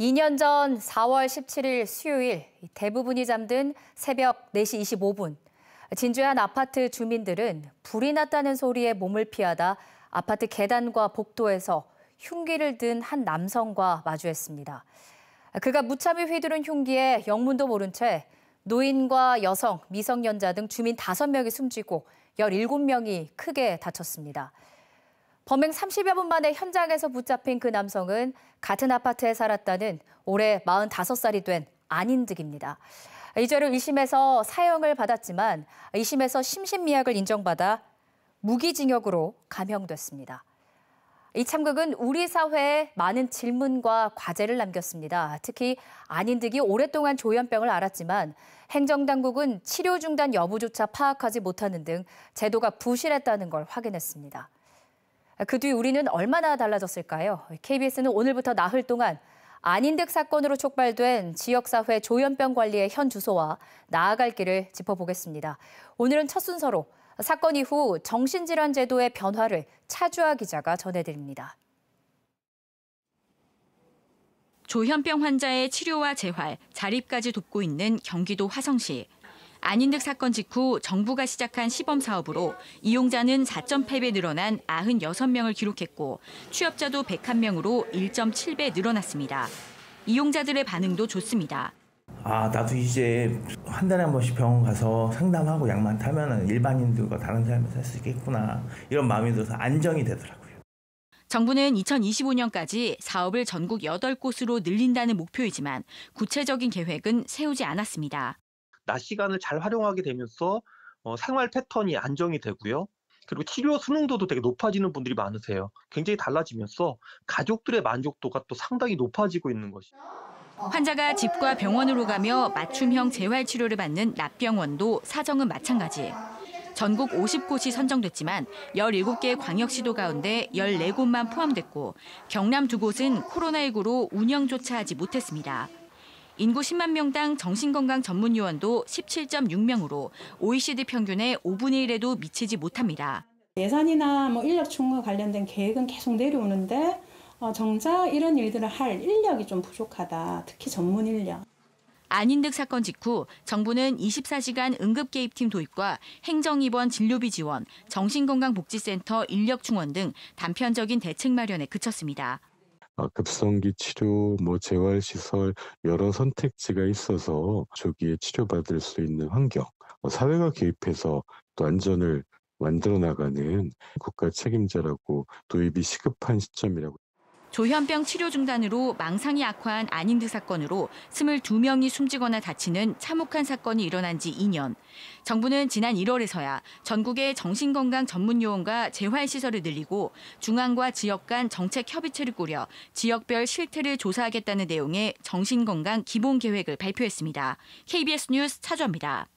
2년 전 4월 17일 수요일 대부분이 잠든 새벽 4시 25분 진주의 한 아파트 주민들은 불이 났다는 소리에 몸을 피하다 아파트 계단과 복도에서 흉기를 든 한 남성과 마주했습니다. 그가 무참히 휘두른 흉기에 영문도 모른 채 노인과 여성, 미성년자 등 주민 5명이 숨지고 17명이 크게 다쳤습니다. 범행 30여 분 만에 현장에서 붙잡힌 그 남성은 같은 아파트에 살았다는 올해 45살이 된 안인득입니다. 이 죄로 1심에서 사형을 받았지만 2심에서 심신미약을 인정받아 무기징역으로 감형됐습니다. 이 참극은 우리 사회에 많은 질문과 과제를 남겼습니다. 특히 안인득이 오랫동안 조현병을 앓았지만 행정당국은 치료 중단 여부조차 파악하지 못하는 등 제도가 부실했다는 걸 확인했습니다. 아, 그뒤 우리는 얼마나 달라졌을까요? KBS는 오늘부터 나흘 동안 안인득 사건으로 촉발된 지역사회 조현병 관리의 현 주소와 나아갈 길을 짚어보겠습니다. 오늘은 첫 순서로 사건 이후 정신질환 제도의 변화를 차주아 기자가 전해드립니다. 조현병 환자의 치료와 재활, 자립까지 돕고 있는 경기도 화성시. 안인득 사건 직후 정부가 시작한 시범 사업으로 이용자는 4.8배 늘어난 96명을 기록했고 취업자도 101명으로 1.7배 늘어났습니다. 이용자들의 반응도 좋습니다. 아 나도 이제 한 달에 한 번씩 병원 가서 상담하고 약만 타면 일반인들과 다른 사람이 살수 있겠구나 이런 마음이 들어서 안정이 되더라고요. 정부는 2025년까지 사업을 전국 8곳으로 늘린다는 목표이지만 구체적인 계획은 세우지 않았습니다. 낮 시간을 잘 활용하게 되면서 어, 생활 패턴이 안정이 되고요. 그리고 치료 수능도도 되게 높아지는 분들이 많으세요. 굉장히 달라지면서 가족들의 만족도가 또 상당히 높아지고 있는 것이죠. 환자가 집과 병원으로 가며 맞춤형 재활 치료를 받는 납병원도 사정은 마찬가지예요. 전국 50곳이 선정됐지만 17개 광역시도 가운데 14곳만 포함됐고 경남 두 곳은 코로나19로 운영조차 하지 못했습니다. 인구 10만 명당 정신건강 전문 요원도 17.6명으로 OECD 평균의 5분의 1에도 미치지 못합니다. 예산이나 뭐 인력 충원 관련된 계획은 계속 내려오는데 어, 정작 이런 일들을 할 인력이 좀 부족하다. 특히 전문 인력. 안인득 사건 직후 정부는 24시간 응급개입팀 도입과 행정입원 진료비 지원, 정신건강복지센터 인력 충원 등 단편적인 대책 마련에 그쳤습니다. 아, 급성기 치료, 뭐 재활시설 여러 선택지가 있어서 조기에 치료받을 수 있는 환경, 뭐 사회가 개입해서 또 안전을 만들어 나가는 국가 책임자라고 도입이 시급한 시점이라고 조현병 치료 중단으로 망상이 악화한 안인드 사건으로 22명이 숨지거나 다치는 참혹한 사건이 일어난 지 2년. 정부는 지난 1월에서야 전국의 정신건강 전문 요원과 재활시설을 늘리고 중앙과 지역 간 정책 협의체를 꾸려 지역별 실태를 조사하겠다는 내용의 정신건강 기본 계획을 발표했습니다. KBS 뉴스 차주입니다.